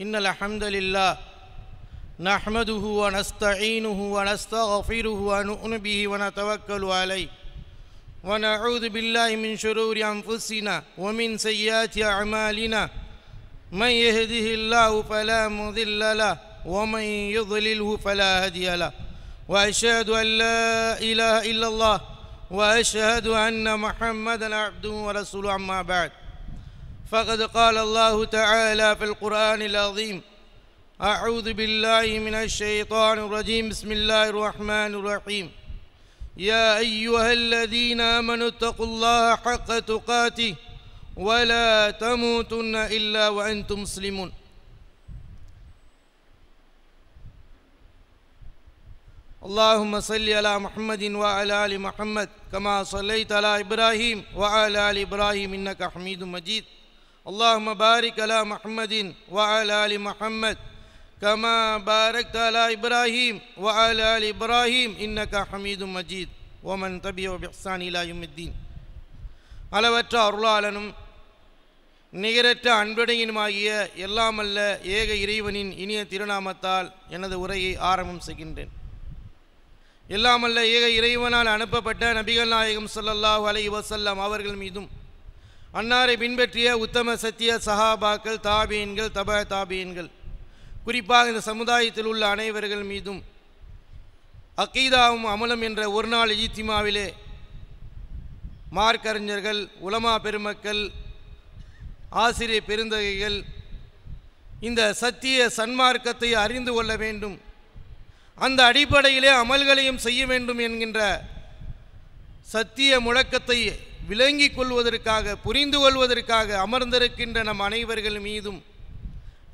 إن الحمد لله نحمده ونستعينه ونستغفره ونؤمن به ونتوكل عليه ونعوذ بالله من شرور أنفسنا ومن سيئات أعمالنا من يهده الله فلا مضل له ومن يضلله فلا هادي له وأشهد أن لا إله إلا الله وأشهد أن محمدا عبده ورسوله أما بعد فقد قال الله تعالى في القرآن العظيم أعوذ بالله من الشيطان الرجيم بسم الله الرحمن الرحيم يا أيها الذين آمنوا اتقوا الله حق تقاته ولا تموتن إلا وأنتم مسلمون اللهم صل على محمد وعلى آل محمد كما صليت على إبراهيم وعلى آل إبراهيم إنك حميد مجيد اللهم بارك على محمد وعلى ال محمد كما باركت على ابراهيم وعلى ال ابراهيم انك حميد مجيد ومن تبعه باحسان الى يوم الدين அளவற்ற அருளாளனும் நிகரற்ற அன்படையினுமாகிய எல்லாமல்ல ஏக இறைவனின் இனிய திருநாமத்தால் எனது உரையை ஆரம்பம் செய்கின்றேன் எல்லாமல்ல ஏக இறைவனால் அனுப்பப்பட்ட நபிகள் நாயகம் சொல்லல்லாஹ் அலை வசல்லாம் அவர்கள் மீதும் அன்னாரை பின்பற்றிய உத்தம சத்திய சஹாபாக்கள் தாபியன்கள் தப தாபியன்கள் குறிப்பாக இந்த சமுதாயத்தில் உள்ள அனைவர்கள் மீதும் அக்கீதாவும் அமலம் என்ற ஒரு நாள் இஜித்திமாவிலே மார்க்கறிஞர்கள் உலமா பெருமக்கள் ஆசிரியர் பெருந்தகைகள் இந்த சத்திய சன்மார்க்கத்தை அறிந்து கொள்ள வேண்டும் அந்த அடிப்படையிலே அமல்களையும் செய்ய வேண்டும் என்கின்ற சத்திய முழக்கத்தை விளங்கிக் கொள்வதற்காக புரிந்து கொள்வதற்காக அமர்ந்திருக்கின்ற நம் அனைவர்கள் மீதும்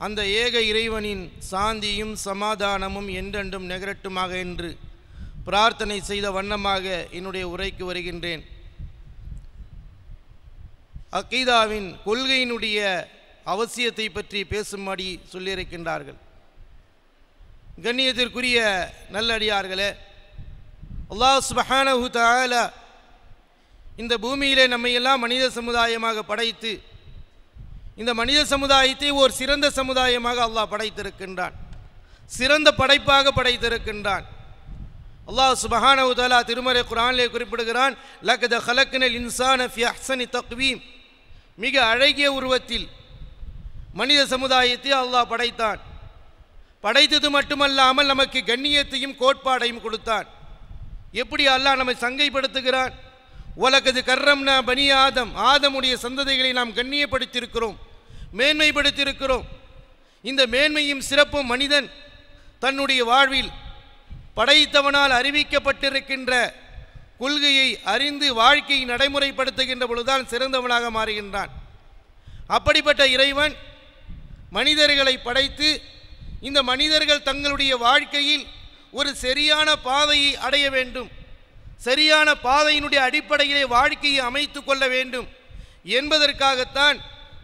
அந்த ஏக இறைவனின் சாந்தியும் சமாதானமும் என்றென்றும் நிகரட்டுமாக என்று பிரார்த்தனை செய்த வண்ணமாக என்னுடைய உரைக்கு வருகின்றேன் அக்கீதாவின் கொள்கையினுடைய அவசியத்தை பற்றி பேசும்படி சொல்லியிருக்கின்றார்கள் கண்ணியத்திற்குரிய நல்லடியார்களே அல்லாஹ் சுபஹானஹு தாலா இந்த பூமியிலே நம்மையெல்லாம் மனித சமுதாயமாக படைத்து இந்த மனித சமுதாயத்தை ஒரு சிறந்த சமுதாயமாக அல்லாஹ் படைத்திருக்கின்றான் சிறந்த படைப்பாக படைத்திருக்கின்றான் அல்லாஹ் சுபஹானவு தாலா திருமறை குரானிலே குறிப்பிடுகிறான் லக்கத ஹலக்கினல் இன்சான ஃபியஹ்சனி தக்வீம் மிக அழகிய உருவத்தில் மனித சமுதாயத்தை அல்லாஹ் படைத்தான் படைத்தது மட்டுமல்லாமல் நமக்கு கண்ணியத்தையும் கோட்பாடையும் கொடுத்தான் எப்படி அல்லாஹ் நம்மை சங்கைப்படுத்துகிறான் உலகது கர்ரம்னா பனி ஆதம் ஆதமுடைய சந்ததிகளை நாம் கண்ணியப்படுத்தியிருக்கிறோம் மேன்மைப்படுத்தியிருக்கிறோம் இந்த மேன்மையும் சிறப்பும் மனிதன் தன்னுடைய வாழ்வில் படைத்தவனால் அறிவிக்கப்பட்டிருக்கின்ற கொள்கையை அறிந்து வாழ்க்கையை நடைமுறைப்படுத்துகின்ற பொழுதுதான் சிறந்தவனாக மாறுகின்றான் அப்படிப்பட்ட இறைவன் மனிதர்களை படைத்து இந்த மனிதர்கள் தங்களுடைய வாழ்க்கையில் ஒரு சரியான பாதையை அடைய வேண்டும் சரியான பாதையினுடைய அடிப்படையிலே வாழ்க்கையை அமைத்து கொள்ள வேண்டும் என்பதற்காகத்தான்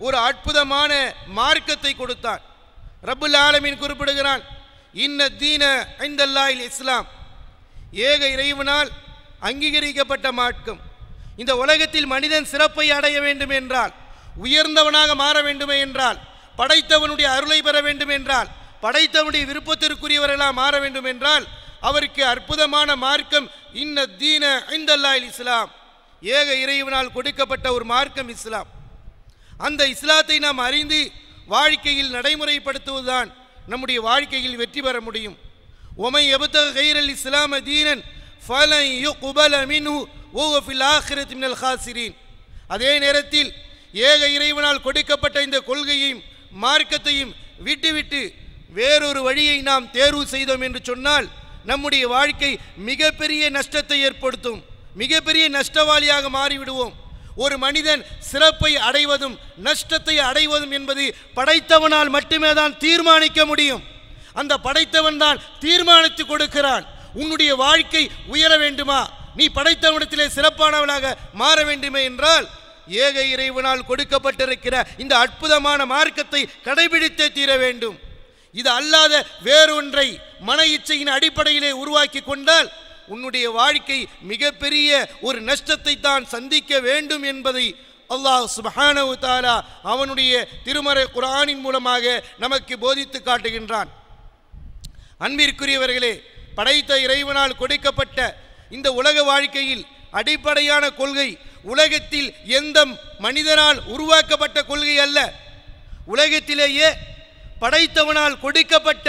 ஒரு அற்புதமான மார்க்கத்தை கொடுத்தான் ரபுல் ஆலமின் குறிப்பிடுகிறான் இன்ன தீன ஐந்தல்லாயில் இஸ்லாம் ஏக இறைவனால் அங்கீகரிக்கப்பட்ட மார்க்கம் இந்த உலகத்தில் மனிதன் சிறப்பை அடைய வேண்டும் என்றால் உயர்ந்தவனாக மாற வேண்டுமே என்றால் படைத்தவனுடைய அருளை பெற வேண்டும் என்றால் படைத்தவனுடைய விருப்பத்திற்குரியவர்களாக மாற வேண்டும் என்றால் அவருக்கு அற்புதமான மார்க்கம் இன்ன தீன ஐந்தல்லா இஸ்லாம் ஏக இறைவனால் கொடுக்கப்பட்ட ஒரு மார்க்கம் இஸ்லாம் அந்த இஸ்லாத்தை நாம் அறிந்து வாழ்க்கையில் நடைமுறைப்படுத்துவதுதான் நம்முடைய வாழ்க்கையில் வெற்றி பெற முடியும் ஒமை எபுத்த கைரல் இஸ்லாம தீனன் ஃபலன் ஹாசிரீன் அதே நேரத்தில் ஏக இறைவனால் கொடுக்கப்பட்ட இந்த கொள்கையையும் மார்க்கத்தையும் விட்டுவிட்டு வேறொரு வழியை நாம் தேர்வு செய்தோம் என்று சொன்னால் நம்முடைய வாழ்க்கை மிகப்பெரிய நஷ்டத்தை ஏற்படுத்தும் மிகப்பெரிய நஷ்டவாளியாக மாறிவிடுவோம் ஒரு மனிதன் சிறப்பை அடைவதும் நஷ்டத்தை அடைவதும் என்பது படைத்தவனால் மட்டுமே தான் தீர்மானிக்க முடியும் அந்த படைத்தவன் தான் தீர்மானித்து கொடுக்கிறான் உன்னுடைய வாழ்க்கை உயர வேண்டுமா நீ படைத்தவனிடத்திலே சிறப்பானவனாக மாற வேண்டுமே என்றால் ஏக இறைவனால் கொடுக்கப்பட்டிருக்கிற இந்த அற்புதமான மார்க்கத்தை கடைபிடித்தே தீர வேண்டும் இது அல்லாத வேறொன்றை மன இச்சையின் அடிப்படையிலே உருவாக்கி கொண்டால் உன்னுடைய வாழ்க்கை மிகப்பெரிய ஒரு நஷ்டத்தை தான் சந்திக்க வேண்டும் என்பதை அல்லாஹ் சுபஹானவு தாலா அவனுடைய திருமறை குரானின் மூலமாக நமக்கு போதித்து காட்டுகின்றான் அன்பிற்குரியவர்களே படைத்த இறைவனால் கொடுக்கப்பட்ட இந்த உலக வாழ்க்கையில் அடிப்படையான கொள்கை உலகத்தில் எந்த மனிதனால் உருவாக்கப்பட்ட கொள்கை அல்ல உலகத்திலேயே படைத்தவனால் கொடுக்கப்பட்ட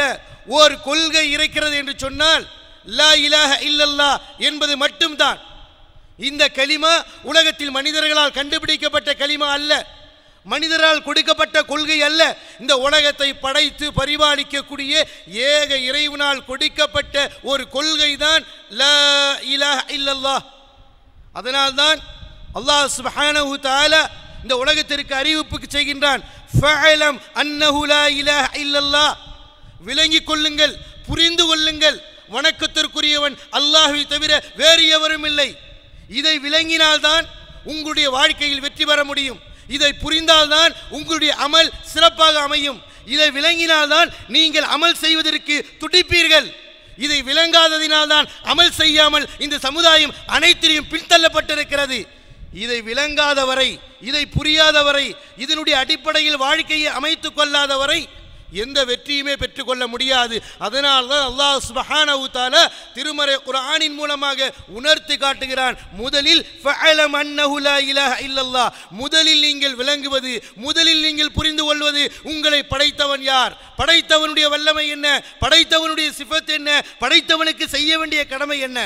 ஓர் கொள்கை இருக்கிறது என்று சொன்னால் லா இலாக இல்லல்லா என்பது மட்டும்தான் இந்த களிமா உலகத்தில் மனிதர்களால் கண்டுபிடிக்கப்பட்ட களிமா அல்ல மனிதரால் கொடுக்கப்பட்ட கொள்கை அல்ல இந்த உலகத்தை படைத்து பரிபாலிக்கக்கூடிய ஏக இறைவனால் கொடுக்கப்பட்ட ஒரு கொள்கை தான் ல இலா இல்லல்லா அதனால்தான் அல்லாஹ் சுபஹானஹு தாலா இந்த உலகத்திற்கு அறிவிப்புக்கு செய்கின்றான் ஃபஅலம் அன்னஹு லா இலாஹ இல்லல்லாஹ் விளங்கிக் கொள்ளுங்கள் புரிந்து கொள்ளுங்கள் வணக்கத்திற்குரியவன் அல்லாஹை தவிர வேறு எவரும் இல்லை இதை விளங்கினால்தான் உங்களுடைய வாழ்க்கையில் வெற்றி பெற முடியும் இதை புரிந்தால்தான் உங்களுடைய அமல் சிறப்பாக அமையும் இதை விளங்கினால்தான் நீங்கள் அமல் செய்வதற்கு துடிப்பீர்கள் இதை விளங்காததினால்தான் அமல் செய்யாமல் இந்த சமுதாயம் அனைத்திலையும் பின்தள்ளப்பட்டிருக்கிறது இதை விளங்காதவரை இதை புரியாதவரை இதனுடைய அடிப்படையில் வாழ்க்கையை அமைத்து கொள்ளாதவரை எந்த வெற்றியுமே பெற்றுக்கொள்ள முடியாது அதனால் தான் அல்லாஹ் சுபஹானவு தால திருமறை குரானின் மூலமாக உணர்த்தி காட்டுகிறான் முதலில் இல்லல்லா முதலில் நீங்கள் விளங்குவது முதலில் நீங்கள் புரிந்து கொள்வது உங்களை படைத்தவன் யார் படைத்தவனுடைய வல்லமை என்ன படைத்தவனுடைய சிபத் என்ன படைத்தவனுக்கு செய்ய வேண்டிய கடமை என்ன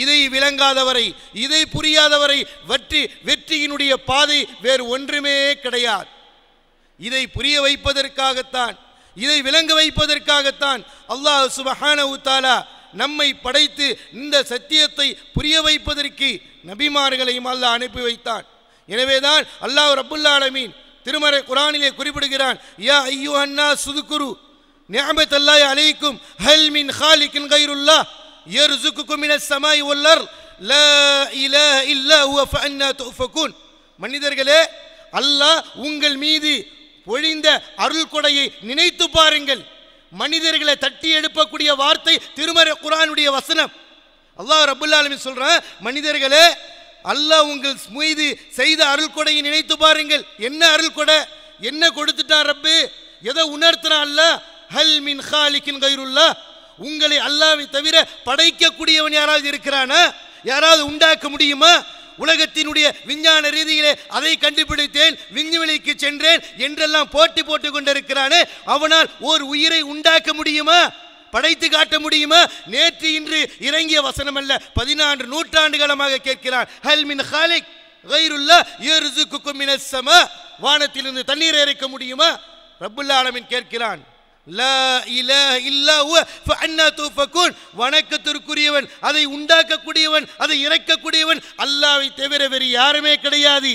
இதை விளங்காதவரை இதை புரியாதவரை வெற்றி வெற்றியினுடைய பாதை வேறு ஒன்றுமே கிடையாது இதை புரிய வைப்பதற்காகத்தான் இதை விளங்க வைப்பதற்காகத்தான் அல்லாஹ் சுபஹானவு தாலா நம்மை படைத்து இந்த சத்தியத்தை புரிய வைப்பதற்கு நபிமார்களையும் அல்லாஹ் அனுப்பி வைத்தான் எனவேதான் அல்லாஹ் ரபுல்லா அலமீன் திருமறை குரானிலே குறிப்பிடுகிறான் யா ஐயோ அண்ணா சுதுக்குரு ஞாபத்தல்லாய் அலைக்கும் ஹல் மின் ஹாலிக்கின் கைருல்லா يرزقكم من السماء والأرض لا إله إلا هو فأنا تؤفكون மனிதர்களே அல்லாஹ் உங்கள் மீது பொழிந்த அருள் கொடையை நினைத்து பாருங்கள் மனிதர்களை தட்டி எழுப்பக்கூடிய வார்த்தை திருமறை குரானுடைய வசனம் அல்லாஹ் ரபுல்லாலுமே சொல்றேன் மனிதர்களே அல்லாஹ் உங்கள் மீது செய்த அருள் கொடையை நினைத்து பாருங்கள் என்ன அருள் கொடை என்ன கொடுத்துட்டார் ரப்பு எதை உணர்த்தினா அல்ல ஹல் மின் ஹாலிக்கின் கயிறுல்லா உங்களை அல்லாவை தவிர படைக்கக்கூடியவன் யாராவது இருக்கிறானா யாராவது உண்டாக்க முடியுமா உலகத்தினுடைய விஞ்ஞான ரீதியிலே அதை கண்டுபிடித்தேன் விண்வெளிக்கு சென்றேன் என்றெல்லாம் போட்டி போட்டு கொண்டிருக்கிறானே அவனால் ஓர் உயிரை உண்டாக்க முடியுமா படைத்து காட்ட முடியுமா நேற்று இன்று இறங்கிய வசனம் அல்ல பதினான்கு நூற்றாண்டு காலமாக கேட்கிறான் ஹல்மின் ஹாலிக் கைருல்லா வானத்திலிருந்து தண்ணீர் இறைக்க முடியுமா ரபுல்லா கேட்கிறான் வணக்கத்திற்குரியவன் அதை உண்டாக்கக்கூடியவன் அதை இறக்கக்கூடியவன் அல்லாவை தவிர வேறு யாருமே கிடையாது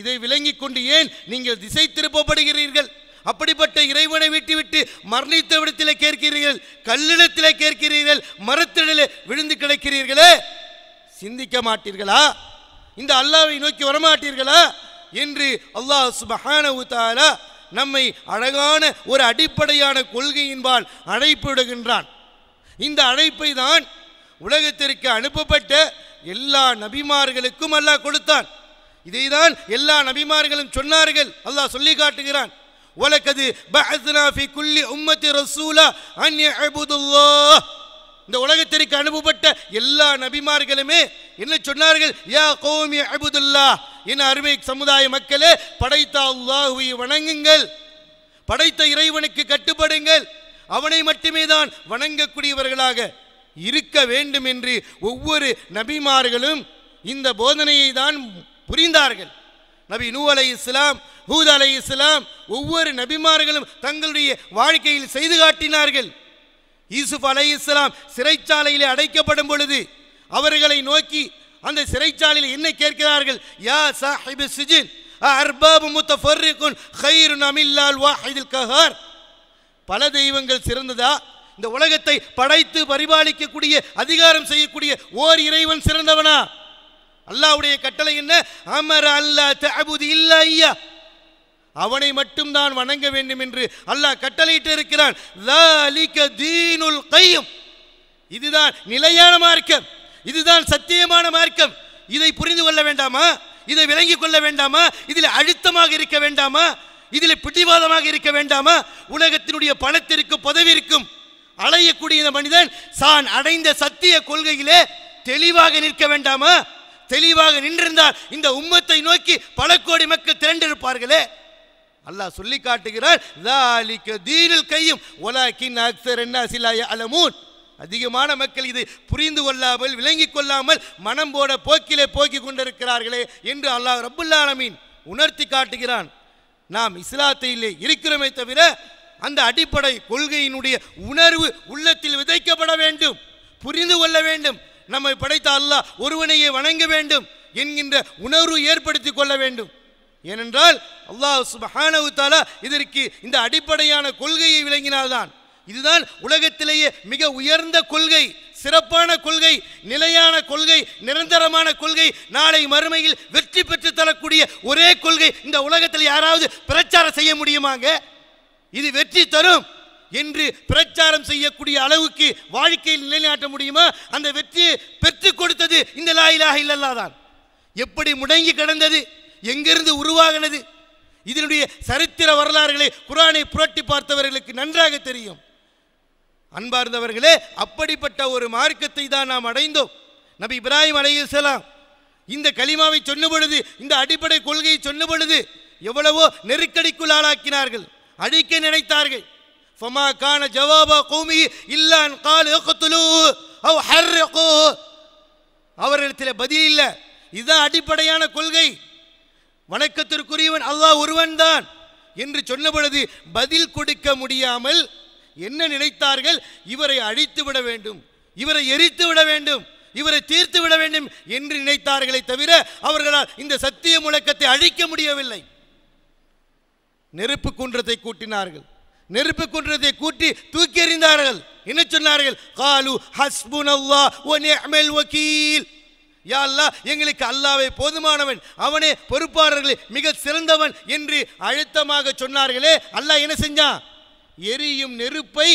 இதை விளங்கி கொண்டு ஏன் நீங்கள் திசை திருப்பப்படுகிறீர்கள் அப்படிப்பட்ட இறைவனை விட்டுவிட்டு மரணித்த விடத்தில் கேட்கிறீர்கள் கல்லிடத்திலே கேட்கிறீர்கள் மரத்திடலே விழுந்து கிடக்கிறீர்களே சிந்திக்க மாட்டீர்களா இந்த அல்லாவை நோக்கி வரமாட்டீர்களா என்று அல்லாஹ் சுபஹான நம்மை அழகான ஒரு அடிப்படையான கொள்கையின்பால் அழைப்பிடுகின்றான் இந்த அழைப்பை தான் உலகத்திற்கு அனுப்பப்பட்ட எல்லா நபிமார்களுக்கும் அல்லாஹ் கொடுத்தான் இதை தான் எல்லா நபிமார்களும் சொன்னார்கள் அல்லாஹ் சொல்லி காட்டுகிறான் உலகது பஹத்னா ஃபி குல்லி உம்மத்தி ரசூலா அன் யஅபுதுல்லாஹ் இந்த உலகத்திற்கு அனுபவப்பட்ட எல்லா நபிமார்களுமே என்ன சொன்னார்கள் யா கோமி அபுதுல்லா என் அருமை சமுதாய மக்களே படைத்த அல்லாஹுவை வணங்குங்கள் படைத்த இறைவனுக்கு கட்டுப்படுங்கள் அவனை மட்டுமே தான் வணங்கக்கூடியவர்களாக இருக்க வேண்டும் என்று ஒவ்வொரு நபிமார்களும் இந்த போதனையை தான் புரிந்தார்கள் நபி நூ அலை இஸ்லாம் ஹூத் அலை இஸ்லாம் ஒவ்வொரு நபிமார்களும் தங்களுடைய வாழ்க்கையில் செய்து காட்டினார்கள் ஈசுப் அலை இஸ்லாம் சிறைச்சாலையில் அடைக்கப்படும் பொழுது அவர்களை நோக்கி அந்த சிறைச்சாலையில் என்ன கேட்கிறார்கள் யா சாஹிபு சிஜின் அர்பாபு முத்தஃபர்ரிகுன் ஹைரு நமில்லால் வாஹிதில் கஹார் பல தெய்வங்கள் சிறந்ததா இந்த உலகத்தை படைத்து பரிபாலிக்கக்கூடிய அதிகாரம் செய்யக்கூடிய ஓர் இறைவன் சிறந்தவனா அல்லாவுடைய கட்டளை என்ன அமர் அல்லா தபுதி இல்ல ஐயா அவனை மட்டும் தான் வணங்க வேண்டும் என்று அல்லாஹ் கட்டளையிட்டு இருக்கிறான் கையும் இதுதான் நிலையான மார்க்கம் இதுதான் சத்தியமான மார்க்கம் இதை புரிந்து கொள்ள வேண்டாமா இதை விளங்கிக் கொள்ள வேண்டாமா இதில் அழுத்தமாக இருக்க வேண்டாமா இதில் பிடிவாதமாக இருக்க வேண்டாமா உலகத்தினுடைய பணத்திற்கும் பதவிக்கும் அலையக்கூடிய இந்த மனிதன் தான் அடைந்த சத்திய கொள்கையிலே தெளிவாக நிற்க வேண்டாமா தெளிவாக நின்றிருந்தால் இந்த உம்மத்தை நோக்கி பல கோடி மக்கள் திரண்டிருப்பார்களே அல்லாஹ் சொல்லி காட்டுகிறார் கையும் அக்சர் என்ன சிலாய அதிகமான மக்கள் இது புரிந்து கொள்ளாமல் விளங்கி கொள்ளாமல் மனம் போட போக்கிலே போக்கி கொண்டிருக்கிறார்களே என்று அல்லாஹ் ரபுல்லாலமீன் உணர்த்தி காட்டுகிறான் நாம் இஸ்லாத்திலே இருக்கிறோமே தவிர அந்த அடிப்படை கொள்கையினுடைய உணர்வு உள்ளத்தில் விதைக்கப்பட வேண்டும் புரிந்து கொள்ள வேண்டும் நம்மை படைத்த அல்லாஹ் ஒருவனையே வணங்க வேண்டும் என்கின்ற உணர்வு ஏற்படுத்தி கொள்ள வேண்டும் ஏனென்றால் அல்லாஹ் சுபஹானவு தாலா இதற்கு இந்த அடிப்படையான கொள்கையை விளங்கினால்தான் இதுதான் உலகத்திலேயே மிக உயர்ந்த கொள்கை சிறப்பான கொள்கை நிலையான கொள்கை நிரந்தரமான கொள்கை நாளை மறுமையில் வெற்றி பெற்று தரக்கூடிய ஒரே கொள்கை இந்த உலகத்தில் யாராவது பிரச்சாரம் செய்ய முடியுமாங்க இது வெற்றி தரும் என்று பிரச்சாரம் செய்யக்கூடிய அளவுக்கு வாழ்க்கையில் நிலைநாட்ட முடியுமா அந்த வெற்றியை பெற்றுக் கொடுத்தது இந்த லாயிலாக இல்லல்லாதான் தான் எப்படி முடங்கி கிடந்தது எங்கிருந்து உருவாகினது இதனுடைய சரித்திர வரலாறுகளை குரானை புரட்டி பார்த்தவர்களுக்கு நன்றாக தெரியும் அன்பார்ந்தவர்களே அப்படிப்பட்ட ஒரு மார்க்கத்தை தான் நாம் அடைந்தோம் நபி இப்ராஹிம் அலையுசலாம் இந்த களிமாவை சொன்ன பொழுது இந்த அடிப்படை கொள்கையை சொன்ன பொழுது எவ்வளவோ நெருக்கடிக்குள் ஆளாக்கினார்கள் அழிக்க நினைத்தார்கள் ஃபமா கான ஜவாபா கோமி இல்லான் கால் அவரிடத்தில் பதில் இல்லை இதுதான் அடிப்படையான கொள்கை வணக்கத்திற்குரியவன் அல்லாஹ் ஒருவன் தான் என்று சொன்ன பொழுது பதில் கொடுக்க முடியாமல் என்ன நினைத்தார்கள் இவரை அழித்து விட வேண்டும் இவரை எரித்து விட வேண்டும் இவரை தீர்த்து விட வேண்டும் என்று நினைத்தார்களை தவிர அவர்களால் இந்த சத்திய முழக்கத்தை அழிக்க முடியவில்லை நெருப்பு குன்றத்தை கூட்டினார்கள் நெருப்பு குன்றத்தை கூட்டி தூக்கி எறிந்தார்கள் என்ன சொன்னார்கள் காலு ஹஸ்புன் அல்லாஹ் வகீல் யா அல்லா எங்களுக்கு அல்லாவை போதுமானவன் அவனே பொறுப்பாளர்களே மிக சிறந்தவன் என்று அழுத்தமாக சொன்னார்களே அல்லாஹ் என்ன செஞ்சான் எரியும் நெருப்பை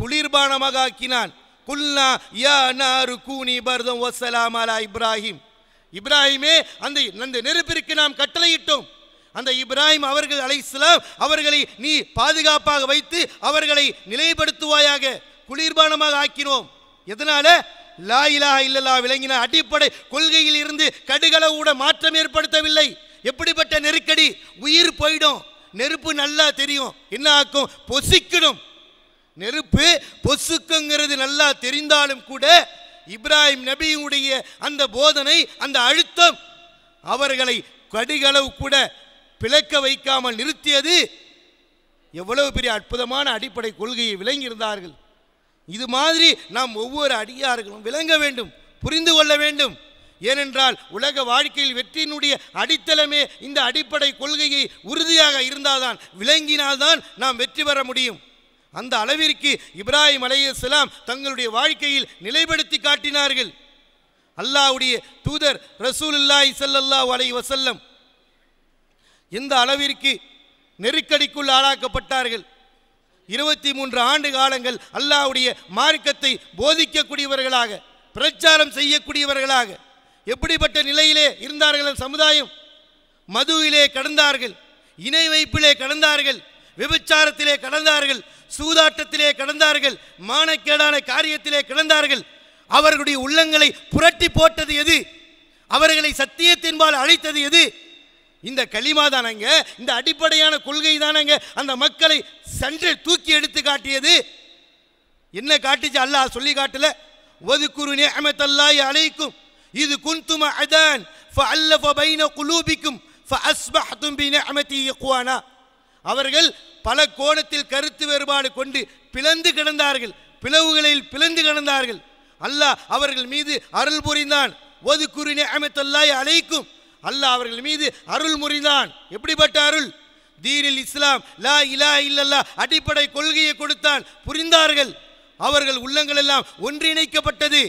குளிர்பானமாக ஆக்கினான் குல்லா யா நாரு கூனி பர்தம் ஒசலாம் அலா இப்ராஹிம் இப்ராஹிமே அந்த அந்த நெருப்பிற்கு நாம் கட்டளையிட்டோம் அந்த இப்ராஹிம் அவர்கள் அலைஸ்லாம் அவர்களை நீ பாதுகாப்பாக வைத்து அவர்களை நிலைப்படுத்துவாயாக குளிர்பானமாக ஆக்கினோம் எதனால லா இல்லலா விளங்கின அடிப்படை கொள்கையில் இருந்து கடுகளவோட மாற்றம் ஏற்படுத்தவில்லை எப்படிப்பட்ட நெருக்கடி உயிர் போயிடும் நெருப்பு நல்லா தெரியும் என்ன ஆக்கும் பொசிக்கணும் நெருப்பு பொசுக்குங்கிறது நல்லா தெரிந்தாலும் கூட இப்ராஹிம் நபியுடைய அந்த போதனை அந்த அழுத்தம் அவர்களை கடுகளவு கூட பிளக்க வைக்காமல் நிறுத்தியது எவ்வளவு பெரிய அற்புதமான அடிப்படை கொள்கையை விளங்கியிருந்தார்கள் இது மாதிரி நாம் ஒவ்வொரு அடியார்களும் விளங்க வேண்டும் புரிந்து கொள்ள வேண்டும் ஏனென்றால் உலக வாழ்க்கையில் வெற்றியினுடைய அடித்தளமே இந்த அடிப்படை கொள்கையை உறுதியாக இருந்தால்தான் விளங்கினால்தான் நாம் வெற்றி பெற முடியும் அந்த அளவிற்கு இப்ராஹிம் அலையலாம் தங்களுடைய வாழ்க்கையில் நிலைப்படுத்தி காட்டினார்கள் அல்லாவுடைய தூதர் ரசூலுல்லாய் சல்லல்லாஹ் அலை வசல்லம் எந்த அளவிற்கு நெருக்கடிக்குள் ஆளாக்கப்பட்டார்கள் இருபத்தி மூன்று ஆண்டு காலங்கள் அல்லாவுடைய மார்க்கத்தை போதிக்கக்கூடியவர்களாக பிரச்சாரம் செய்யக்கூடியவர்களாக எப்படிப்பட்ட நிலையிலே இருந்தார்கள் சமுதாயம் மதுவிலே கடந்தார்கள் இணை வைப்பிலே கடந்தார்கள் விபச்சாரத்திலே கடந்தார்கள் சூதாட்டத்திலே கடந்தார்கள் மானக்கேடான காரியத்திலே கடந்தார்கள் அவர்களுடைய உள்ளங்களை புரட்டி போட்டது எது அவர்களை சத்தியத்தின்பால் அழைத்தது எது இந்த களிமா தானங்க இந்த அடிப்படையான கொள்கை தானங்க அந்த மக்களை சென்று தூக்கி எடுத்து காட்டியது என்ன காட்டுச்சு அல்லாஹ் சொல்லி காட்டல ஒதுக்குரு நியமத்தல்லாய் அழைக்கும் இது குந்தும அதான் ஃபஅல்லஃப பைன குலூபிக்கும் ஃபஅஸ்பஹ்தும் பினிஅமதி இயக்குவானா அவர்கள் பல கோணத்தில் கருத்து வேறுபாடு கொண்டு பிளந்து கிடந்தார்கள் பிளவுகளில் பிளந்து கிடந்தார்கள் அல்லாஹ் அவர்கள் மீது அருள் புரிந்தான் ஒதுக்குரு நியமத்தல்லாய் அழைக்கும் அல்லாஹ் அவர்கள் மீது அருள் முறிந்தான் எப்படிப்பட்ட அருள் தீனில் இஸ்லாம் லா இலா இல்லல்லா அடிப்படை கொள்கையை கொடுத்தான் புரிந்தார்கள் அவர்கள் உள்ளங்கள் எல்லாம் ஒன்றிணைக்கப்பட்டது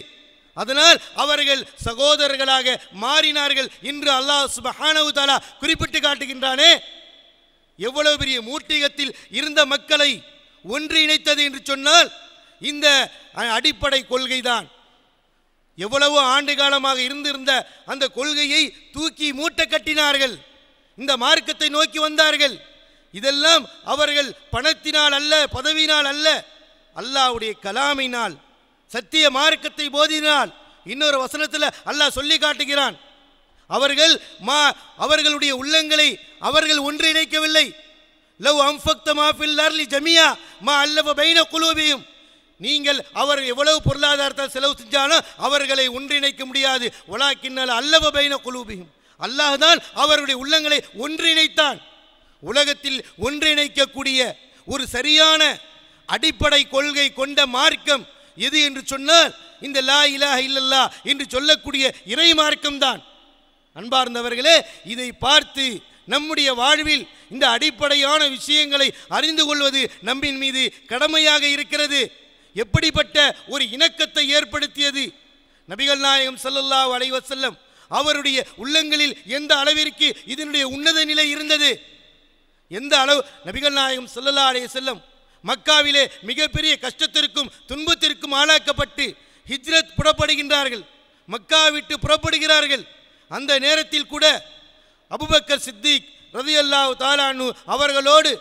அதனால் அவர்கள் சகோதரர்களாக மாறினார்கள் இன்று அல்லாஹ் சுபஹானவு தாலா குறிப்பிட்டு காட்டுகின்றானே எவ்வளவு பெரிய மூட்டிகத்தில் இருந்த மக்களை ஒன்று இணைத்தது என்று சொன்னால் இந்த அடிப்படை கொள்கைதான் எவ்வளவு ஆண்டு காலமாக இருந்திருந்த அந்த கொள்கையை தூக்கி மூட்டை கட்டினார்கள் இந்த மார்க்கத்தை நோக்கி வந்தார்கள் இதெல்லாம் அவர்கள் பணத்தினால் அல்ல பதவியினால் அல்ல அல்லாவுடைய கலாமினால் சத்திய மார்க்கத்தை போதினால் இன்னொரு வசனத்தில் அல்லாஹ் சொல்லி காட்டுகிறான் அவர்கள் மா அவர்களுடைய உள்ளங்களை அவர்கள் ஒன்றிணைக்கவில்லை லவ் அம்ஃபக்த மாஃபில் ஜமியா மா அல்லவ பைன குழுவையும் நீங்கள் அவர் எவ்வளவு பொருளாதாரத்தை செலவு செஞ்சாலும் அவர்களை ஒன்றிணைக்க முடியாது ஒலா கிண்ணல் அல்லவ பைன குலூபியும் அவருடைய உள்ளங்களை ஒன்றிணைத்தான் உலகத்தில் ஒன்றிணைக்கக்கூடிய ஒரு சரியான அடிப்படை கொள்கை கொண்ட மார்க்கம் எது என்று சொன்னால் இந்த லா இலாஹ இல்லல்லா என்று சொல்லக்கூடிய இறை மார்க்கம்தான் அன்பார்ந்தவர்களே இதை பார்த்து நம்முடைய வாழ்வில் இந்த அடிப்படையான விஷயங்களை அறிந்து கொள்வது நம்மின் மீது கடமையாக இருக்கிறது எப்படிப்பட்ட ஒரு இணக்கத்தை ஏற்படுத்தியது நபிகள் நாயகம் சல்லல்லா அலைவசல்லம் அவருடைய உள்ளங்களில் எந்த அளவிற்கு இதனுடைய உன்னத நிலை இருந்தது எந்த அளவு நபிகள் நாயகம் சல்லல்லா அலைய செல்லம் மக்காவிலே மிகப்பெரிய கஷ்டத்திற்கும் துன்பத்திற்கும் ஆளாக்கப்பட்டு ஹிஜ்ரத் புறப்படுகின்றார்கள் மக்கா விட்டு புறப்படுகிறார்கள் அந்த நேரத்தில் கூட அபுபக்கர் சித்திக் ரதி அல்லாஹ் தாலானு அவர்களோடு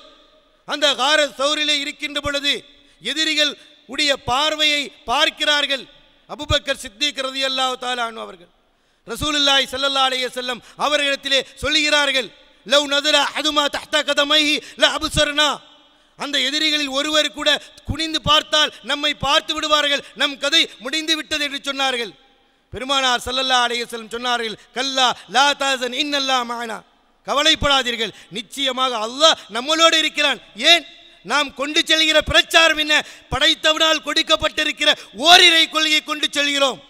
அந்த கார சௌரிலே இருக்கின்ற பொழுது எதிரிகள் உடைய பார்வையை பார்க்கிறார்கள் அபுபக்கர் சித்திக் ரதி அல்லாஹு தாலானு அவர்கள் ரசூலுல்லாய் செல்லல்லா அலைய செல்லம் அவர்களிடத்திலே சொல்லுகிறார்கள் லவ் நதுரா அதுமா தஹ்தா கதமைஹி ல அபுசர்னா அந்த எதிரிகளில் ஒருவர் கூட குனிந்து பார்த்தால் நம்மை பார்த்து விடுவார்கள் நம் கதை முடிந்து விட்டது என்று சொன்னார்கள் பெருமானார் சல்லல்லா அலைய செல்லம் சொன்னார்கள் கல்லா லா தாசன் அல்லா மானா கவலைப்படாதீர்கள் நிச்சயமாக அல்லாஹ் நம்மளோடு இருக்கிறான் ஏன் நாம் கொண்டு செல்கிற பிரச்சாரம் என்ன படைத்தவனால் கொடுக்கப்பட்டிருக்கிற ஓரிரை கொள்கையை கொண்டு செல்கிறோம்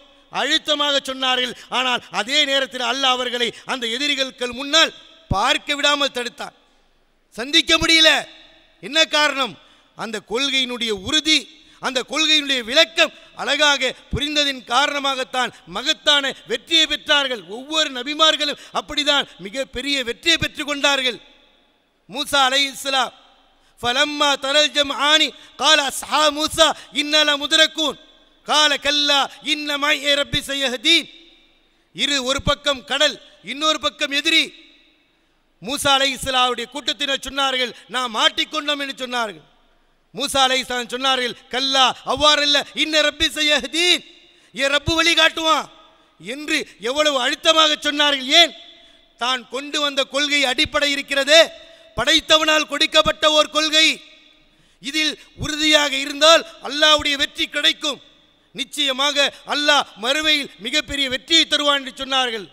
அழுத்தமாக சொன்னார்கள் ஆனால் அதே நேரத்தில் அல்ல அவர்களை அந்த எதிரிகளுக்கு முன்னால் பார்க்க விடாமல் தடுத்தார் சந்திக்க முடியல என்ன காரணம் அந்த கொள்கையினுடைய உறுதி அந்த கொள்கையினுடைய விளக்கம் அழகாக புரிந்ததின் காரணமாகத்தான் மகத்தான வெற்றியை பெற்றார்கள் ஒவ்வொரு நபிமார்களும் அப்படிதான் பெரிய வெற்றியை பெற்றுக் கொண்டார்கள் மூசா அலை இஸ்லாம் فلما ترى الجمعان قال اصحاب موسى إنا لمدركون قال كلا ان معي ربي سيهدين இரு ஒரு பக்கம் கடல் இன்னொரு பக்கம் எதிரி மூசா அலை இஸ்லாவுடைய கூட்டத்தினர் சொன்னார்கள் நாம் மாட்டிக்கொண்டோம் என்று சொன்னார்கள் மூசா அலை இஸ்லாம் சொன்னார்கள் கல்லா அவ்வாறல்ல இன்ன ரப்பி செய்ய என் ரப்பு வழி காட்டுவான் என்று எவ்வளவு அழுத்தமாக சொன்னார்கள் ஏன் தான் கொண்டு வந்த கொள்கை அடிப்படை இருக்கிறதே படைத்தவனால் கொடுக்கப்பட்ட ஓர் கொள்கை இதில் உறுதியாக இருந்தால் அல்லாவுடைய வெற்றி கிடைக்கும் நிச்சயமாக அல்லாஹ் மறுமையில் மிகப்பெரிய வெற்றியை தருவான் என்று சொன்னார்கள்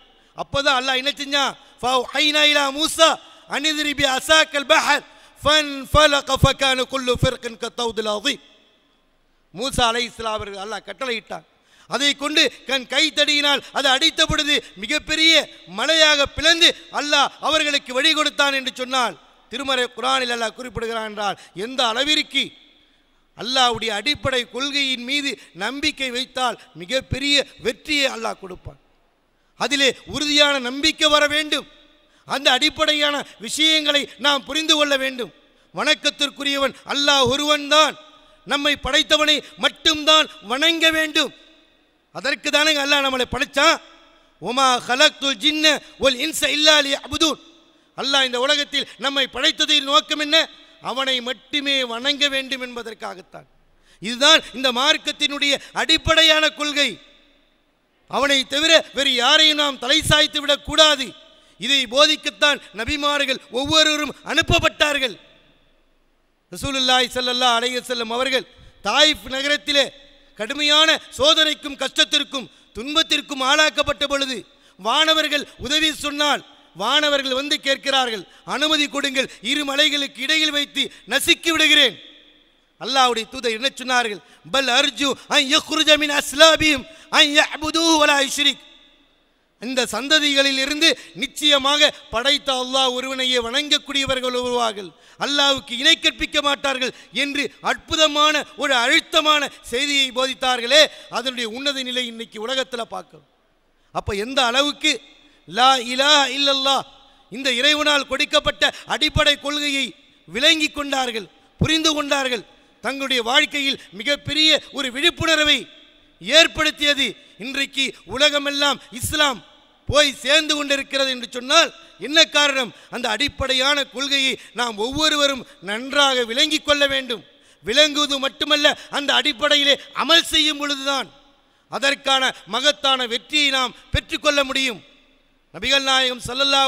அப்போதான் அல்லாஹ் என்ன செஞ்சான் ஃபாவ் மூசா அசாக்கல் ஃபன் மூசா அலை இஸ்லாம் அவர்கள் அல்லாஹ் கட்டளையிட்டான் அதை கொண்டு கண் கைத்தடியினால் அது அடித்த பொழுது மிகப்பெரிய மலையாக பிளந்து அல்லாஹ் அவர்களுக்கு வழி கொடுத்தான் என்று சொன்னால் திருமறை குரானில் அல்லாஹ் குறிப்பிடுகிறான் என்றால் எந்த அளவிற்கு அல்லாவுடைய அடிப்படை கொள்கையின் மீது நம்பிக்கை வைத்தால் மிகப்பெரிய வெற்றியை அல்லாஹ் கொடுப்பான் அதிலே உறுதியான நம்பிக்கை வர வேண்டும் அந்த அடிப்படையான விஷயங்களை நாம் புரிந்து கொள்ள வேண்டும் வணக்கத்திற்குரியவன் அல்லாஹ் ஒருவன்தான் நம்மை படைத்தவனை மட்டும்தான் வணங்க வேண்டும் அதற்கு தானே அல்லாஹ் நம்மளை படைத்தான் உமா ஹலக்து ஜின்ன ஒல் இன்ச இல்லாலி அபுதூன் அல்லாஹ் இந்த உலகத்தில் நம்மை படைத்ததில் நோக்கம் என்ன அவனை மட்டுமே வணங்க வேண்டும் என்பதற்காகத்தான் இதுதான் இந்த மார்க்கத்தினுடைய அடிப்படையான கொள்கை அவனை தவிர வேறு யாரையும் நாம் தலை சாய்த்து விடக்கூடாது இதை போதிக்கத்தான் நபிமார்கள் ஒவ்வொருவரும் அனுப்பப்பட்டார்கள் ரசூலுல்லாய் செல்லல்லா அடைய செல்லும் அவர்கள் தாயிப் நகரத்திலே கடுமையான சோதனைக்கும் கஷ்டத்திற்கும் துன்பத்திற்கும் ஆளாக்கப்பட்ட பொழுது வானவர்கள் உதவி சொன்னால் வானவர்கள் வந்து கேட்கிறார்கள் அனுமதி கொடுங்கள் இரு மலைகளுக்கு இடையில் வைத்து நசுக்கி விடுகிறேன் அல்லாவுடைய தூதர் என்ன சொன்னார்கள் பல் அர்ஜு ஐயகுருஜமின் அஸ்லாபியும் இந்த சந்ததிகளில் இருந்து நிச்சயமாக படைத்த அல்லாஹ் ஒருவனையே வணங்கக்கூடியவர்கள் உருவார்கள் அல்லாவுக்கு இணை கற்பிக்க மாட்டார்கள் என்று அற்புதமான ஒரு அழுத்தமான செய்தியை போதித்தார்களே அதனுடைய உன்னத நிலை இன்னைக்கு உலகத்தில் பார்க்கணும் அப்போ எந்த அளவுக்கு லா இலா இல்லல்லா இந்த இறைவனால் கொடுக்கப்பட்ட அடிப்படை கொள்கையை விளங்கி கொண்டார்கள் புரிந்து கொண்டார்கள் தங்களுடைய வாழ்க்கையில் மிகப்பெரிய ஒரு விழிப்புணர்வை ஏற்படுத்தியது இன்றைக்கு உலகமெல்லாம் இஸ்லாம் போய் சேர்ந்து கொண்டிருக்கிறது என்று சொன்னால் என்ன காரணம் அந்த அடிப்படையான கொள்கையை நாம் ஒவ்வொருவரும் நன்றாக விளங்கி கொள்ள வேண்டும் விளங்குவது மட்டுமல்ல அந்த அடிப்படையிலே அமல் செய்யும் பொழுதுதான் அதற்கான மகத்தான வெற்றியை நாம் பெற்றுக்கொள்ள முடியும் நபிகள் நாயகம் சல்லல்லா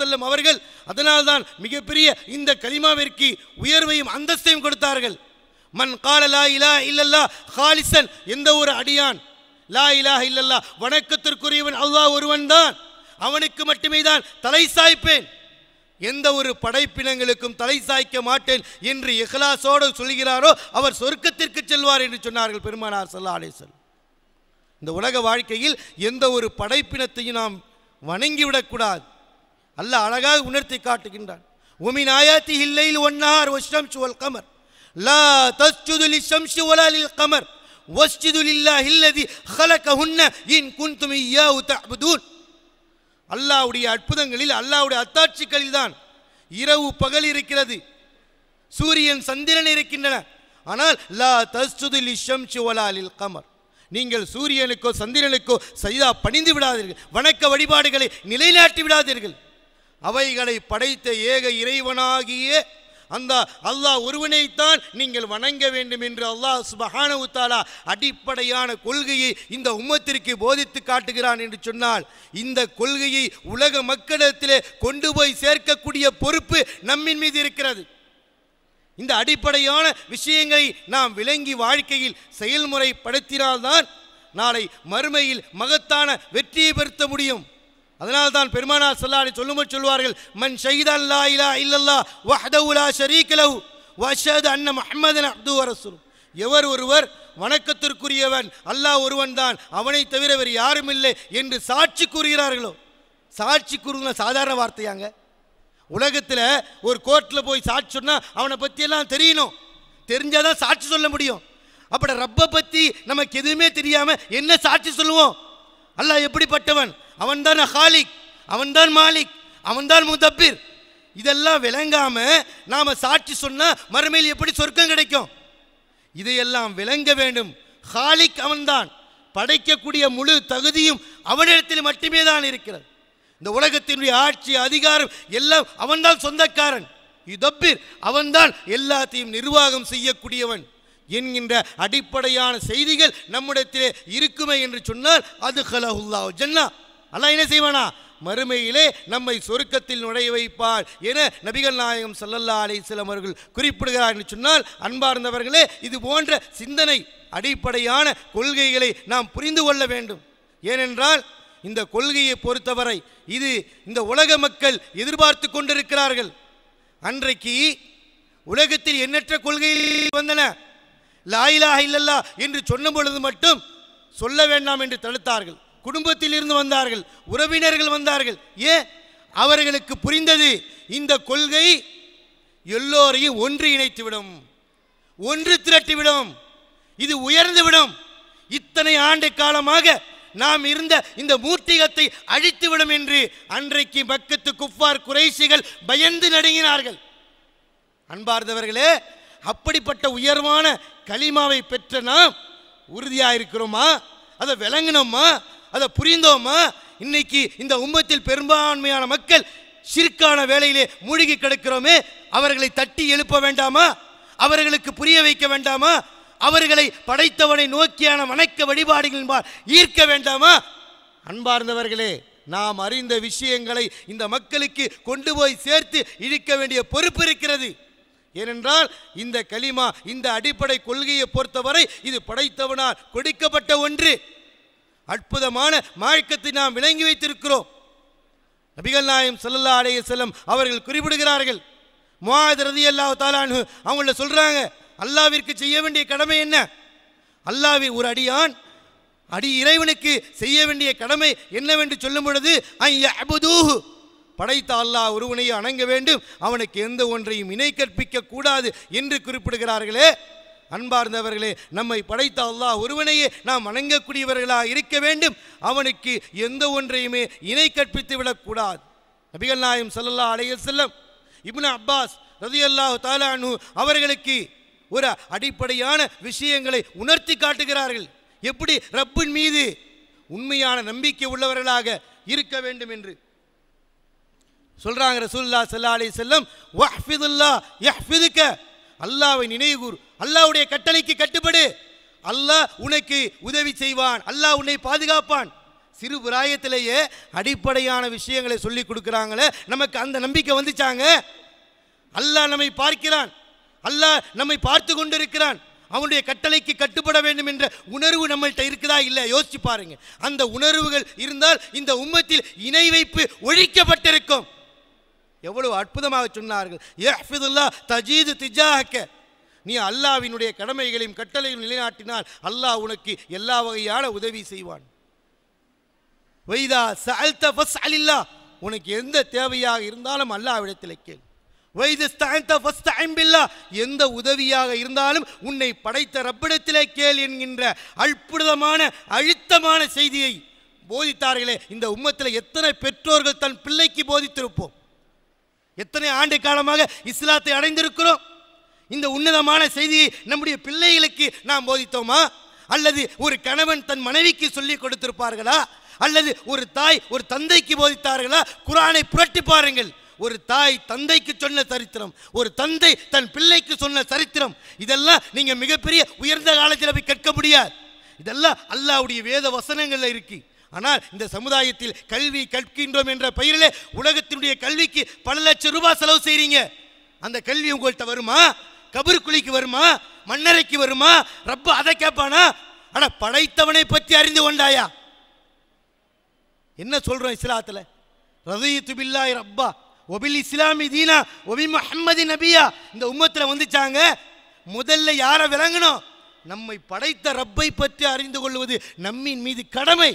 செல்லும் அவர்கள் அதனால்தான் மிகப்பெரிய இந்த கலிமாவிற்கு உயர்வையும் அந்தஸ்தையும் கொடுத்தார்கள் மண் கால லா இலா இல்லல்லா ஹாலிசன் எந்த ஒரு அடியான் லா இலா இல்லல்லா வணக்கத்திற்குரியவன் அல்லா ஒருவன் தான் அவனுக்கு மட்டுமே தான் தலை சாய்ப்பேன் எந்த ஒரு படைப்பினங்களுக்கும் தலை சாய்க்க மாட்டேன் என்று எஹ்லாசோடு சொல்கிறாரோ அவர் சொர்க்கத்திற்கு செல்வார் என்று சொன்னார்கள் பெருமானார் சல்லா அலேசல் இந்த உலக வாழ்க்கையில் எந்த ஒரு படைப்பினத்தையும் நாம் வணங்கிவிடக்கூடாது அல்ல அழகாக உணர்த்தி காட்டுகின்றான் உமின் ஆயாத்தி இல்லையில் ஒன்னார் ஒஷ்டம் சுவல் கமர் லா தஸ்துதுலி சம்சு வலாலில் கமர் ஒஸ்ஜிதுலில்லா இல்லதி ஹலக்க ஹுன்ன இன் குந்தும் இயாவு தபுதூன் அல்லாவுடைய அற்புதங்களில் அல்லாவுடைய அத்தாட்சிகளில் தான் இரவு பகல் இருக்கிறது சூரியன் சந்திரன் இருக்கின்றன ஆனால் லா தஸ்துதுலி சம்சு வலாலில் கமர் நீங்கள் சூரியனுக்கோ சந்திரனுக்கோ சைதா பணிந்து விடாதீர்கள் வணக்க வழிபாடுகளை நிலைநாட்டி விடாதீர்கள் அவைகளை படைத்த ஏக இறைவனாகிய அந்த அல்லாஹ் ஒருவனைத்தான் நீங்கள் வணங்க வேண்டும் என்று அல்லாஹ் உத்தாலா அடிப்படையான கொள்கையை இந்த உம்மத்திற்கு போதித்து காட்டுகிறான் என்று சொன்னால் இந்த கொள்கையை உலக மக்களிடத்திலே கொண்டு போய் சேர்க்கக்கூடிய பொறுப்பு நம்மின் மீது இருக்கிறது இந்த அடிப்படையான விஷயங்களை நாம் விளங்கி வாழ்க்கையில் செயல்முறைப்படுத்தினால்தான் நாளை மறுமையில் மகத்தான வெற்றியை பெருத்த முடியும் அதனால் தான் பெருமானார் சல்லாடி சொல்லும் சொல்வார்கள் மன் ஷஹீத் அல்லா இலா இல்லல்லா வஹதவுலா ஷரீக்லவு வஷத் அண்ண மஹமது அப்து அரசு எவர் ஒருவர் வணக்கத்திற்குரியவன் அல்லாஹ் ஒருவன் தான் அவனை தவிர வேறு யாரும் இல்லை என்று சாட்சி கூறுகிறார்களோ சாட்சி கூறுகிற சாதாரண வார்த்தையாங்க உலகத்தில் ஒரு கோர்ட்டில் போய் சாட்சி சொன்னால் அவனை பற்றியெல்லாம் தெரியணும் தெரிஞ்சால் தான் சாட்சி சொல்ல முடியும் அப்புறம் ரப்பை பற்றி நமக்கு எதுவுமே தெரியாமல் என்ன சாட்சி சொல்லுவோம் அல்ல எப்படிப்பட்டவன் அவன் தான் ஹாலிக் அவன் தான் மாலிக் அவன் தான் முதப்பீர் இதெல்லாம் விளங்காம நாம் சாட்சி சொன்னால் மறுமையில் எப்படி சொர்க்கம் கிடைக்கும் இதையெல்லாம் விளங்க வேண்டும் ஹாலிக் அவன்தான் படைக்கக்கூடிய முழு தகுதியும் அவனிடத்தில் மட்டுமே தான் இருக்கிறது இந்த உலகத்தினுடைய ஆட்சி அதிகாரம் எல்லாம் அவன்தான் சொந்தக்காரன் இதப்பிர் அவன்தான் எல்லாத்தையும் நிர்வாகம் செய்யக்கூடியவன் என்கின்ற அடிப்படையான செய்திகள் நம்முடத்திலே இருக்குமே என்று சொன்னால் அது ஹலஹுல்லா ஜன்னா அல்ல என்ன செய்வானா மறுமையிலே நம்மை சொருக்கத்தில் நுழைய வைப்பார் என நபிகள் நாயகம் சல்லல்லா அலிஸ்லம் அவர்கள் குறிப்பிடுகிறார் என்று சொன்னால் அன்பார்ந்தவர்களே இது போன்ற சிந்தனை அடிப்படையான கொள்கைகளை நாம் புரிந்து கொள்ள வேண்டும் ஏனென்றால் இந்த கொள்கையை பொறுத்தவரை இது இந்த உலக மக்கள் எதிர்பார்த்து கொண்டிருக்கிறார்கள் அன்றைக்கு உலகத்தில் எண்ணற்ற கொள்கைகள் வந்தன லாயிலாக இல்லல்லா என்று சொன்ன பொழுது மட்டும் சொல்ல வேண்டாம் என்று தடுத்தார்கள் குடும்பத்தில் இருந்து வந்தார்கள் உறவினர்கள் வந்தார்கள் ஏ அவர்களுக்கு புரிந்தது இந்த கொள்கை எல்லோரையும் ஒன்று இணைத்துவிடும் ஒன்று திரட்டிவிடும் இது உயர்ந்துவிடும் இத்தனை ஆண்டு காலமாக நாம் இருந்த இந்த மூர்த்திகத்தை அழித்துவிடும் என்று அன்றைக்கு பக்கத்து குஃபார் குறைசிகள் பயந்து நடுங்கினார்கள் அன்பார்ந்தவர்களே அப்படிப்பட்ட உயர்வான களிமாவை பெற்ற நாம் உறுதியா இருக்கிறோமா அதை விளங்கினோமா அதை புரிந்தோமா இன்னைக்கு இந்த உம்பத்தில் பெரும்பான்மையான மக்கள் சிற்கான வேலையிலே மூழ்கி கிடக்கிறோமே அவர்களை தட்டி எழுப்ப வேண்டாமா அவர்களுக்கு புரிய வைக்க வேண்டாமா அவர்களை படைத்தவனை நோக்கியான வணக்க வழிபாடுகளின் ஈர்க்க வேண்டாமா அன்பார்ந்தவர்களே நாம் அறிந்த விஷயங்களை இந்த மக்களுக்கு கொண்டு போய் சேர்த்து இழிக்க வேண்டிய பொறுப்பு இருக்கிறது ஏனென்றால் இந்த களிமா இந்த அடிப்படை கொள்கையை பொறுத்தவரை இது படைத்தவனால் கொடுக்கப்பட்ட ஒன்று அற்புதமான மாழ்க்கத்தை நாம் விளங்கி வைத்திருக்கிறோம் நபிகள் நாயம் சல்லல்லா அலைய செல்லம் அவர்கள் குறிப்பிடுகிறார்கள் முவாத் ரதி அவங்கள சொல்கிறாங்க அல்லாவிற்கு செய்ய வேண்டிய கடமை என்ன அல்லாவி ஒரு அடியான் அடி இறைவனுக்கு செய்ய வேண்டிய கடமை என்னவென்று சொல்லும் பொழுது அபுதூஹு படைத்த அல்லாஹ் ஒருவனையே அணங்க வேண்டும் அவனுக்கு எந்த ஒன்றையும் இணை கற்பிக்க கூடாது என்று குறிப்பிடுகிறார்களே அன்பார்ந்தவர்களே நம்மை படைத்த அல்லாஹ் ஒருவனையே நாம் அணங்கக்கூடியவர்களாக இருக்க வேண்டும் அவனுக்கு எந்த ஒன்றையுமே இணை கற்பித்து விடக்கூடாது நபிகள் நாயம் சல்லல்லா அலைய செல்லம் இப்னு அப்பாஸ் ரதியல்லாஹு தாலானு அவர்களுக்கு ஒரு அடிப்படையான விஷயங்களை உணர்த்தி காட்டுகிறார்கள் எப்படி ரப்பின் மீது உண்மையான நம்பிக்கை உள்ளவர்களாக இருக்க வேண்டும் என்று சொல்றாங்க ரசூல்லா சல்லா அலி செல்லம் வஹ்ஃபிதுல்லா யஹ்ஃபிதுக்க அல்லாவை நினைவுகூர் அல்லாவுடைய கட்டளைக்கு கட்டுப்படு அல்லாஹ் உனக்கு உதவி செய்வான் அல்லாஹ் உன்னை பாதுகாப்பான் சிறு பிராயத்திலேயே அடிப்படையான விஷயங்களை சொல்லி கொடுக்குறாங்களே நமக்கு அந்த நம்பிக்கை வந்துச்சாங்க அல்லாஹ் நம்மை பார்க்கிறான் அல்லாஹ் நம்மை பார்த்து கொண்டிருக்கிறான் அவனுடைய கட்டளைக்கு கட்டுப்பட வேண்டும் என்ற உணர்வு நம்மள்கிட்ட இருக்குதா இல்லை யோசிச்சு பாருங்க அந்த உணர்வுகள் இருந்தால் இந்த உம்மத்தில் இணை வைப்பு ஒழிக்கப்பட்டிருக்கும் எவ்வளவு அற்புதமாக சொன்னார்கள் தஜீது நீ அல்லாவினுடைய கடமைகளையும் கட்டளையும் நிலைநாட்டினால் அல்லாஹ் உனக்கு எல்லா வகையான உதவி செய்வான் வைதா உனக்கு எந்த தேவையாக இருந்தாலும் அல்லாவிடத்தில் கேள் எந்த உதவியாக இருந்தாலும் உன்னை படைத்த ரப்பிடத்திலே கேள் என்கின்ற அற்புதமான அழுத்தமான செய்தியை போதித்தார்களே இந்த உம்மத்தில் எத்தனை பெற்றோர்கள் தன் பிள்ளைக்கு போதித்திருப்போம் எத்தனை ஆண்டு காலமாக இஸ்லாத்தை அடைந்திருக்கிறோம் இந்த உன்னதமான செய்தியை நம்முடைய பிள்ளைகளுக்கு நாம் போதித்தோமா அல்லது ஒரு கணவன் தன் மனைவிக்கு சொல்லி கொடுத்திருப்பார்களா அல்லது ஒரு தாய் ஒரு தந்தைக்கு போதித்தார்களா குரானை புரட்டி பாருங்கள் ஒரு தாய் தந்தைக்கு சொன்ன சரித்திரம் ஒரு தந்தை தன் பிள்ளைக்கு சொன்ன சரித்திரம் இதெல்லாம் நீங்கள் மிகப்பெரிய உயர்ந்த காலத்தில் போய் கேட்க முடியாது இதெல்லாம் அல்லாவுடைய வேத வசனங்களில் இருக்கு ஆனால் இந்த சமுதாயத்தில் கல்வி கற்கின்றோம் என்ற பெயரிலே உலகத்தினுடைய கல்விக்கு பல லட்சம் ரூபாய் செலவு செய்கிறீங்க அந்த கல்வி உங்கள்கிட்ட வருமா கபருக்குழிக்கு குழிக்கு வருமா மண்ணறைக்கு வருமா ரப்ப அதை கேட்பானா அட படைத்தவனை பற்றி அறிந்து கொண்டாயா என்ன சொல்கிறோம் இஸ்லாத்தில் ரதீத்து பில்லாய் ரப்பா ஒபில் இஸ்லாமி தீனா ஒபி மஹம்மதி நபியா இந்த உம்மத்தில் வந்துச்சாங்க முதல்ல யாரை விளங்கணும் நம்மை படைத்த ரப்பை பற்றி அறிந்து கொள்வது நம்மின் மீது கடமை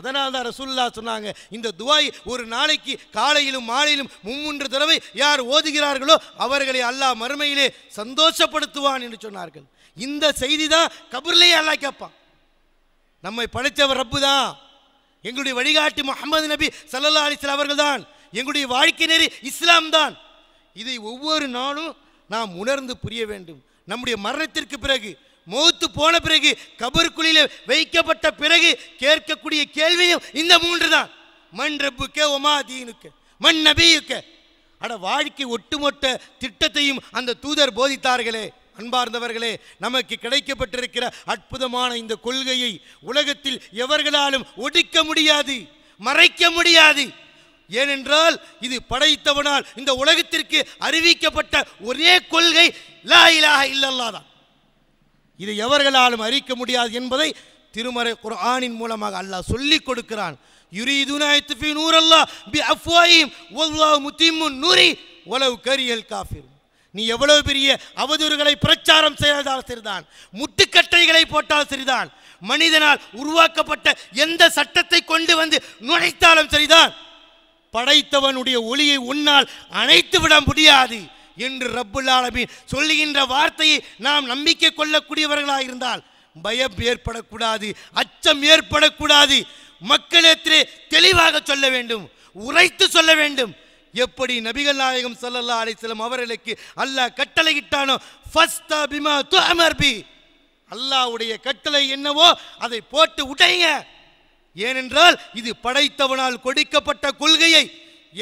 அதனால் தான் ரசூல்லா சொன்னாங்க இந்த துவாய் ஒரு நாளைக்கு காலையிலும் மாலையிலும் மும்மூன்று தடவை யார் ஓதுகிறார்களோ அவர்களை அல்லாஹ் மறுமையிலே சந்தோஷப்படுத்துவான் என்று சொன்னார்கள் இந்த செய்தி தான் கபூர்லேயே அல்லா கேட்பான் நம்மை படைத்தவர் ரப்பு தான் எங்களுடைய வழிகாட்டி முகமது நபி சல்லல்லா அலிஸ்லா அவர்கள் தான் எங்களுடைய வாழ்க்கை நெறி இஸ்லாம் தான் இதை ஒவ்வொரு நாளும் நாம் உணர்ந்து புரிய வேண்டும் நம்முடைய மரணத்திற்கு பிறகு மோத்து போன பிறகு கபருக்குழியில் வைக்கப்பட்ட பிறகு கேட்கக்கூடிய கேள்வியும் இந்த மூன்று தான் மண் ரப்புக்கே ஒமா தீனுக்க மண் நபியுக்க அட வாழ்க்கை ஒட்டுமொத்த திட்டத்தையும் அந்த தூதர் போதித்தார்களே அன்பார்ந்தவர்களே நமக்கு கிடைக்கப்பட்டிருக்கிற அற்புதமான இந்த கொள்கையை உலகத்தில் எவர்களாலும் ஒடிக்க முடியாது மறைக்க முடியாது ஏனென்றால் இது படைத்தவனால் இந்த உலகத்திற்கு அறிவிக்கப்பட்ட ஒரே கொள்கை லா இல்லல்லாதான் இல்லல்லா இது எவர்களாலும் அறிக்க முடியாது என்பதை திருமறை குர்ஆனின் மூலமாக அல்லாஹ் சொல்லி கொடுக்கிறான் யுரீதுனா இத்ஃபி நூரல்லாஹ் பி அஃப்வாஹிம் வல்லாஹு முத்திம்மு நூரி கரியல் காஃபிர் நீ எவ்வளவு பெரிய அவதூறுகளை பிரச்சாரம் செய்தால் சரிதான் முட்டுக்கட்டைகளை போட்டால் சரிதான் மனிதனால் உருவாக்கப்பட்ட எந்த சட்டத்தை கொண்டு வந்து நுழைத்தாலும் சரிதான் படைத்தவனுடைய ஒளியை உன்னால் அணைத்து விட முடியாது என்று ரப்புல் ஆலமீன் சொல்லுகின்ற வார்த்தையை நாம் நம்பிக்கை கொள்ளக்கூடியவர்களாக இருந்தால் பயம் ஏற்படக்கூடாது அச்சம் ஏற்படக்கூடாது மக்களிடத்திலே தெளிவாக சொல்ல வேண்டும் உரைத்து சொல்ல வேண்டும் எப்படி நபிகள் நாயகம் சல்லல்லா அலிஸ்லம் அவர்களுக்கு அல்லாஹ் கட்டளையிட்டானோ ஃபஸ்தா அல்லாவுடைய கட்டளை என்னவோ அதை போட்டு உடைங்க ஏனென்றால் இது படைத்தவனால் கொடுக்கப்பட்ட கொள்கையை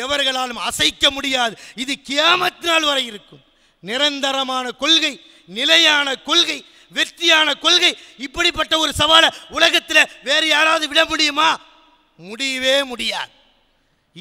எவர்களாலும் அசைக்க முடியாது இது கியாமத்தினால் நாள் வரை இருக்கும் நிரந்தரமான கொள்கை நிலையான கொள்கை வெற்றியான கொள்கை இப்படிப்பட்ட ஒரு சவாலை உலகத்தில் வேறு யாராவது விட முடியுமா முடியவே முடியாது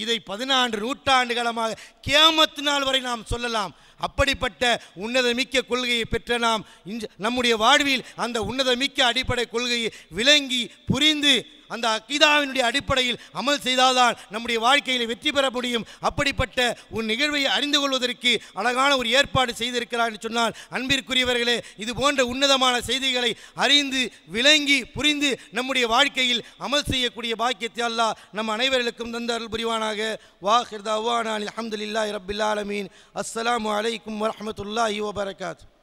இதை பதினான்கு நூற்றாண்டு காலமாக கேமத்து நாள் வரை நாம் சொல்லலாம் அப்படிப்பட்ட உன்னதமிக்க கொள்கையை பெற்ற நாம் இன்று நம்முடைய வாழ்வில் அந்த உன்னதமிக்க அடிப்படை கொள்கையை விளங்கி புரிந்து அந்த அக்கீதாவினுடைய அடிப்படையில் அமல் செய்தால்தான் நம்முடைய வாழ்க்கையில் வெற்றி பெற முடியும் அப்படிப்பட்ட உன் நிகழ்வை அறிந்து கொள்வதற்கு அழகான ஒரு ஏற்பாடு செய்திருக்கிறார் என்று சொன்னால் அன்பிற்குரியவர்களே இது போன்ற உன்னதமான செய்திகளை அறிந்து விளங்கி புரிந்து நம்முடைய வாழ்க்கையில் அமல் செய்யக்கூடிய பாக்கியத்தை அல்லா நம் அனைவர்களுக்கும் தந்த அருள் புரிவானாக வாஹிர்தாவான் அஹமதுல்லா ரபில்லாலமீன் அஸ்லாம் வலைக்கும் வரமத்துல்லாஹி வபரகாத்